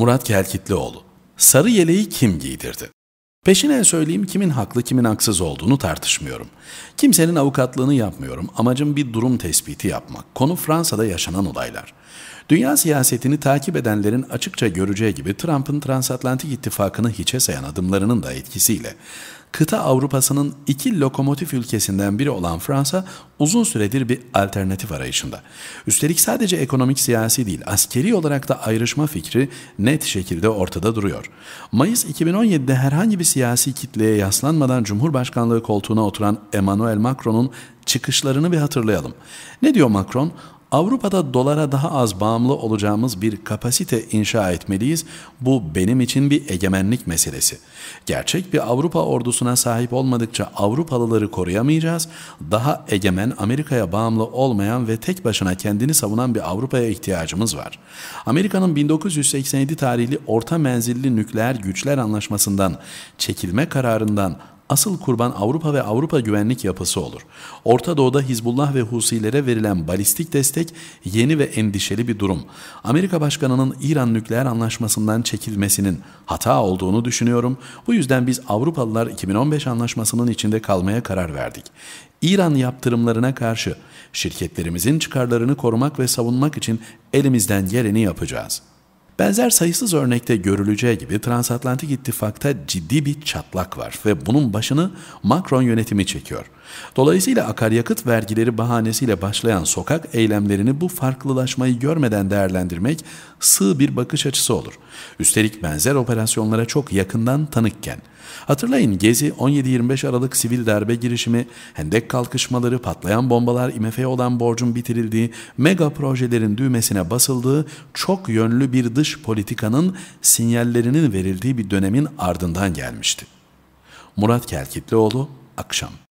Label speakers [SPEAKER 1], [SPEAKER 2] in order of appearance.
[SPEAKER 1] Murat Kelkitlioğlu. Sarı yeleği kim giydirdi? Peşine söyleyeyim kimin haklı kimin haksız olduğunu tartışmıyorum. Kimsenin avukatlığını yapmıyorum. Amacım bir durum tespiti yapmak. Konu Fransa'da yaşanan olaylar. Dünya siyasetini takip edenlerin açıkça göreceği gibi Trump'ın transatlantik ittifakını hiçe sayan adımlarının da etkisiyle kıta Avrupa'sının iki lokomotif ülkesinden biri olan Fransa uzun süredir bir alternatif arayışında. Üstelik sadece ekonomik siyasi değil askeri olarak da ayrışma fikri net şekilde ortada duruyor. Mayıs 2017'de herhangi bir siyasi kitleye yaslanmadan Cumhurbaşkanlığı koltuğuna oturan Emmanuel Macron'un çıkışlarını bir hatırlayalım. Ne diyor Macron? Avrupa'da dolara daha az bağımlı olacağımız bir kapasite inşa etmeliyiz. Bu benim için bir egemenlik meselesi. Gerçek bir Avrupa ordusuna sahip olmadıkça Avrupalıları koruyamayacağız. Daha egemen, Amerika'ya bağımlı olmayan ve tek başına kendini savunan bir Avrupa'ya ihtiyacımız var. Amerika'nın 1987 tarihli orta menzilli nükleer güçler anlaşmasından çekilme kararından asıl kurban Avrupa ve Avrupa güvenlik yapısı olur. Orta Doğu'da Hizbullah ve Husilere verilen balistik destek yeni ve endişeli bir durum. Amerika Başkanı'nın İran nükleer anlaşmasından çekilmesinin hata olduğunu düşünüyorum. Bu yüzden biz Avrupalılar 2015 anlaşmasının içinde kalmaya karar verdik. İran yaptırımlarına karşı şirketlerimizin çıkarlarını korumak ve savunmak için elimizden geleni yapacağız.'' Benzer sayısız örnekte görüleceği gibi transatlantik ittifakta ciddi bir çatlak var ve bunun başını Macron yönetimi çekiyor.'' Dolayısıyla akaryakıt vergileri bahanesiyle başlayan sokak eylemlerini bu farklılaşmayı görmeden değerlendirmek sığ bir bakış açısı olur. Üstelik benzer operasyonlara çok yakından tanıkken. Hatırlayın Gezi 17-25 Aralık sivil darbe girişimi, hendek kalkışmaları, patlayan bombalar, IMF'ye olan borcun bitirildiği, mega projelerin düğmesine basıldığı, çok yönlü bir dış politikanın sinyallerinin verildiği bir dönemin ardından gelmişti. Murat Kelkitlioğlu, akşam.